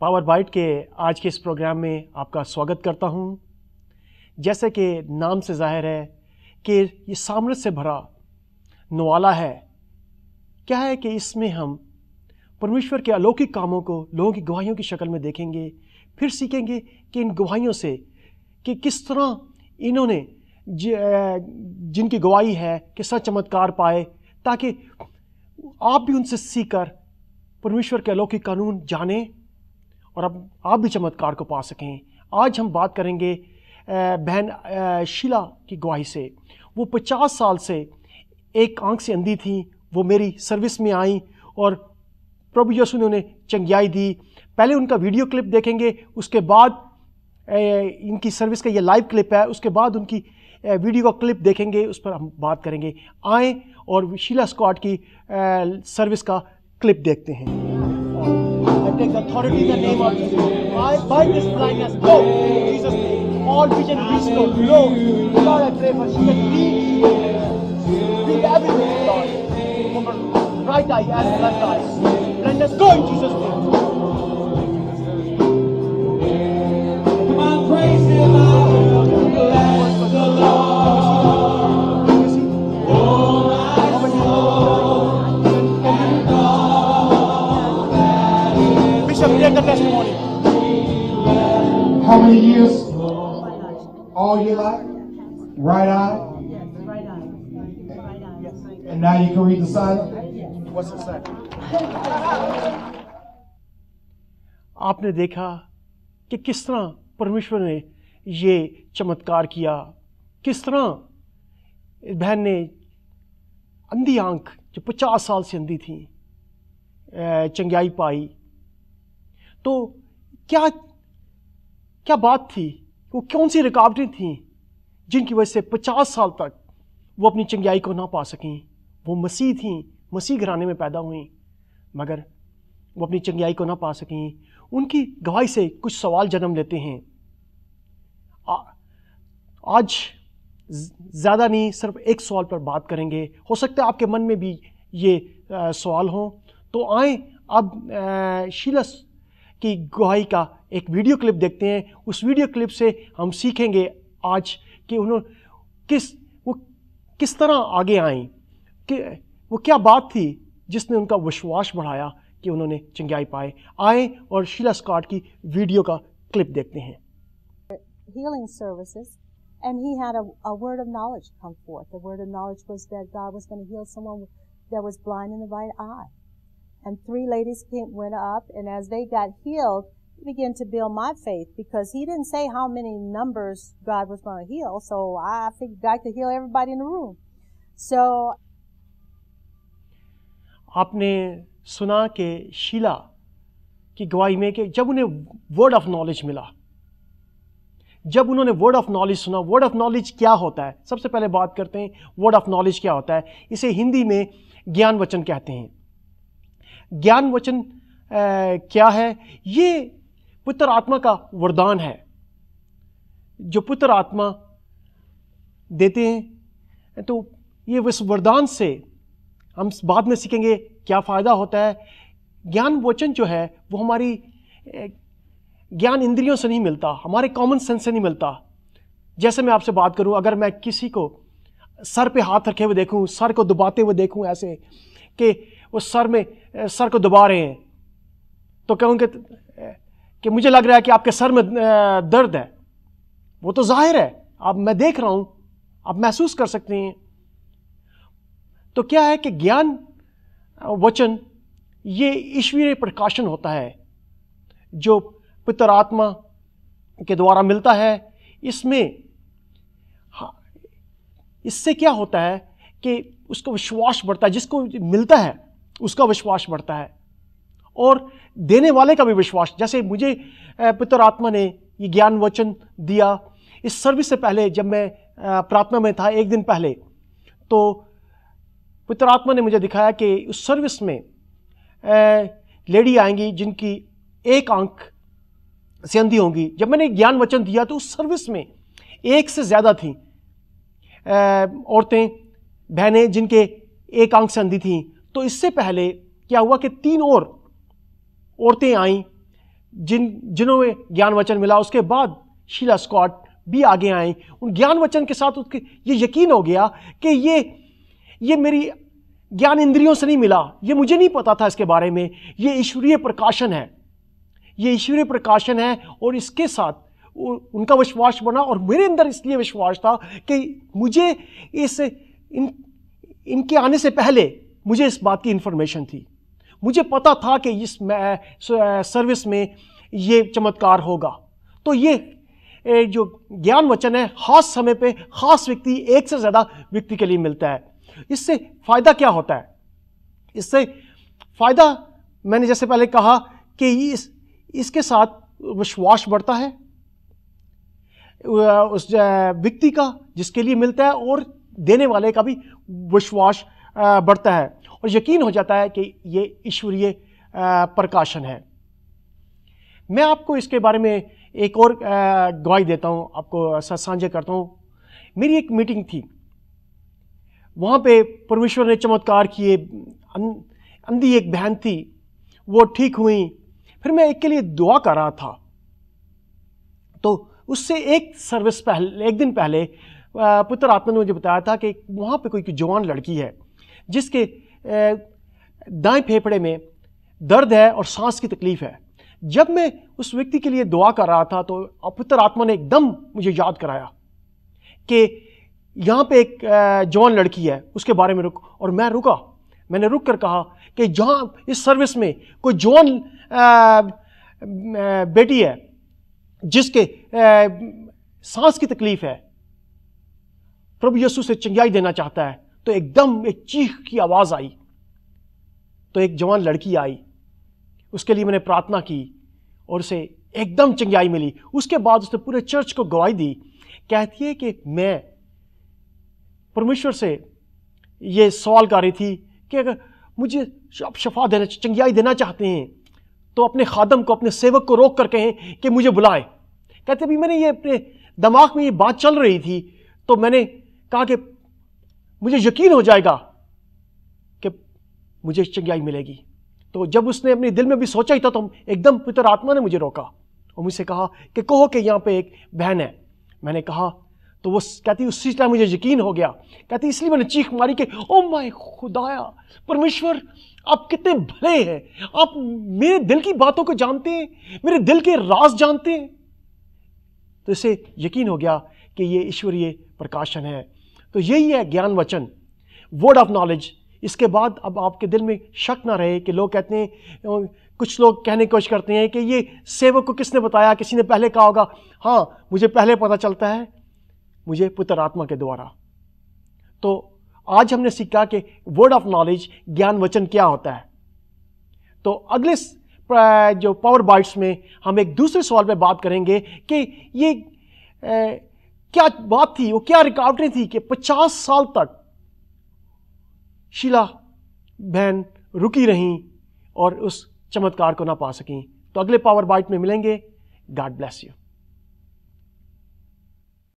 Power bite के आज के इस प्रोग्राम में आपका स्वागत करता हूं जैसे कि नाम से जाहिर है कि ये सामर्थ्य से भरा नवाला है क्या है कि इसमें हम परमेश्वर के अलौकिक कामों को लोगों की गवाहियों की शक्ल में देखेंगे फिर सीखेंगे कि इन गवाहियों से कि किस तरह इन्होंने जिनकी गवाही है कि सच चमत्कार पाए ताकि आप भी उनसे सीख कर परमेश्वर के अलौकिक कानून जाने और अब आप भी चमत्कार को पा सकें आज हम बात करेंगे बहन शीला की गवाही से वो पचास साल से एक आंख से अंधी थी वो मेरी सर्विस में आई और प्रभु यसु ने उन्हें चंगियाई दी पहले उनका वीडियो क्लिप देखेंगे उसके बाद इनकी सर्विस का ये लाइव क्लिप है उसके बाद उनकी वीडियो का क्लिप देखेंगे उस पर हम बात करेंगे आए और शीला स्क्वाड की सर्विस का क्लिप देखते हैं take take authority in the name of Jesus. I bind this blindness. Go in Jesus' name. All vision restored. Go. Lord, I pray for she can read, read everything, Lord. right eye and left eye. Blindness, go in Jesus' name. all your life? Right eye? Yes, right eye. And now you can read the sign? What's the sign? आपने देखा कि किस तरह परमेश्वर ने ये चमत्कार किया किस तरह बहन ने अंधी आंख जो पचास साल से अंधी थी चंगाई पाई तो क्या क्या बात थी वो कौन सी रुकावटें थी जिनकी वजह से पचास साल तक वो अपनी चंगाई को ना पा सकें वो मसीह थीं मसीह घराने में पैदा हुई मगर वो अपनी चंगाई को ना पा सकें उनकी गवाही से कुछ सवाल जन्म लेते हैं आ, आज ज़्यादा नहीं सिर्फ एक सवाल पर बात करेंगे हो सकता है आपके मन में भी ये आ, सवाल हो तो आए अब शीलस की गवाही का एक वीडियो क्लिप देखते हैं उस वीडियो क्लिप से हम सीखेंगे आज कि उन्होंने किस वो किस तरह आगे आई कि वो क्या बात थी जिसने उनका विश्वास बढ़ाया कि उन्होंने चंगाई पाए आए और शीला स्कॉट की वीडियो का क्लिप देखते हैं healing services and he had a, a word of knowledge come forth the word of knowledge was that god was going to heal someone that was blind in the right eye and three ladies came, went up and as they got healed begin to build my faith because he didn't say how many numbers God was going to heal. So I figured God could heal everybody in the room. So आपने सुना के शीला की गवाही में के जब उन्हें word of knowledge मिला जब उन्होंने वर्ड ऑफ नॉलेज सुना वर्ड ऑफ नॉलेज क्या होता है सबसे पहले बात करते हैं वर्ड ऑफ नॉलेज क्या होता है इसे हिंदी में ज्ञान वचन कहते हैं ज्ञान वचन आ, क्या है ये पुत्र आत्मा का वरदान है जो पुत्र आत्मा देते हैं तो ये उस वरदान से हम बाद में सीखेंगे क्या फ़ायदा होता है ज्ञान वचन जो है वो हमारी ज्ञान इंद्रियों से नहीं मिलता हमारे कॉमन सेंस से नहीं मिलता जैसे मैं आपसे बात करूं अगर मैं किसी को सर पे हाथ रखे हुए देखूं सर को दबाते हुए देखूं ऐसे कि वो सर में सर को दबा रहे हैं तो कहूँ कि कि मुझे लग रहा है कि आपके सर में दर्द है वो तो जाहिर है अब मैं देख रहा हूं आप महसूस कर सकते हैं तो क्या है कि ज्ञान वचन ये ईश्वरीय प्रकाशन होता है जो पितर आत्मा के द्वारा मिलता है इसमें हाँ, इससे क्या होता है कि उसका विश्वास बढ़ता है जिसको मिलता है उसका विश्वास बढ़ता है और देने वाले का भी विश्वास जैसे मुझे पितर आत्मा ने ये ज्ञान वचन दिया इस सर्विस से पहले जब मैं प्रार्थना में था एक दिन पहले तो पितर आत्मा ने मुझे दिखाया कि उस सर्विस में लेडी आएंगी जिनकी एक आंख से अंधी होंगी जब मैंने ज्ञान वचन दिया तो उस सर्विस में एक से ज़्यादा थी औरतें बहनें जिनके एक आंख से अंधी थी तो इससे पहले क्या हुआ कि तीन और औरतें आईं जिन जिन्हों में ज्ञान वचन मिला उसके बाद शीला स्कॉट भी आगे आई उन ज्ञान वचन के साथ उसके ये यकीन हो गया कि ये ये मेरी ज्ञान इंद्रियों से नहीं मिला ये मुझे नहीं पता था इसके बारे में ये ईश्वरीय प्रकाशन है ये ईश्वरीय प्रकाशन है और इसके साथ उनका विश्वास बना और मेरे अंदर इसलिए विश्वास था कि मुझे इस इन इनके आने से पहले मुझे इस बात की इन्फॉर्मेशन थी मुझे पता था कि इस सर्विस में ये चमत्कार होगा तो ये जो ज्ञान वचन है खास समय पे खास व्यक्ति एक से ज़्यादा व्यक्ति के लिए मिलता है इससे फ़ायदा क्या होता है इससे फ़ायदा मैंने जैसे पहले कहा कि इस इसके साथ विश्वास बढ़ता है उस व्यक्ति का जिसके लिए मिलता है और देने वाले का भी विश्वास बढ़ता है और यकीन हो जाता है कि ये ईश्वरीय प्रकाशन है मैं आपको इसके बारे में एक और गवाही देता हूँ आपको साझा करता हूँ मेरी एक मीटिंग थी वहाँ पे परमेश्वर ने चमत्कार किए अंधी एक बहन थी वो ठीक हुई फिर मैं एक के लिए दुआ कर रहा था तो उससे एक सर्विस पहले एक दिन पहले पुत्र आत्मा ने मुझे बताया था कि वहाँ पे कोई जवान लड़की है जिसके दाएं फेफड़े में दर्द है और सांस की तकलीफ है जब मैं उस व्यक्ति के लिए दुआ कर रहा था तो अपवित्र आत्मा ने एकदम मुझे याद कराया कि यहाँ पे एक जवान लड़की है उसके बारे में रुक और मैं रुका मैंने रुक कर कहा कि जहाँ इस सर्विस में कोई जवान बेटी है जिसके सांस की तकलीफ है प्रभु यीशु से चंगाई देना चाहता है तो एकदम एक चीख की आवाज़ आई तो एक जवान लड़की आई उसके लिए मैंने प्रार्थना की और उसे एकदम चंगाई मिली उसके बाद उसने पूरे चर्च को गवाही दी कहती है कि मैं परमेश्वर से ये सवाल कर रही थी कि अगर मुझे आप शफा देना चंगियाई देना चाहते हैं तो अपने खादम को अपने सेवक को रोक कर कहें कि मुझे बुलाए कहते अभी मैंने ये अपने दिमाग में ये बात चल रही थी तो मैंने कहा कि मुझे यकीन हो जाएगा कि मुझे चंगाई मिलेगी तो जब उसने अपने दिल में भी सोचा ही था तो एकदम पितर आत्मा ने मुझे रोका और तो मुझसे कहा कि कहो कि यहाँ पे एक बहन है मैंने कहा तो वो कहती उसी टाइम मुझे यकीन हो गया कहती इसलिए मैंने चीख मारी कि ओ माय खुदाया परमेश्वर आप कितने भले हैं आप मेरे दिल की बातों को जानते हैं मेरे दिल के राज जानते हैं तो इसे यकीन हो गया कि ये ईश्वरीय प्रकाशन है तो यही है ज्ञान वचन वर्ड ऑफ नॉलेज इसके बाद अब आपके दिल में शक ना रहे कि लोग कहते हैं कुछ लोग कहने की कोशिश करते हैं कि ये सेवक को किसने बताया किसी ने पहले कहा होगा हाँ मुझे पहले पता चलता है मुझे पुत्र आत्मा के द्वारा तो आज हमने सीखा कि वर्ड ऑफ नॉलेज ज्ञान वचन क्या होता है तो अगले जो पावर बाइट्स में हम एक दूसरे सवाल पे बात करेंगे कि ये क्या बात थी वो क्या रिकावटें थी कि पचास साल तक शिला बहन रुकी रहीं और उस चमत्कार को ना पा सकें तो अगले पावर बाइट में मिलेंगे गॉड ब्लेस यू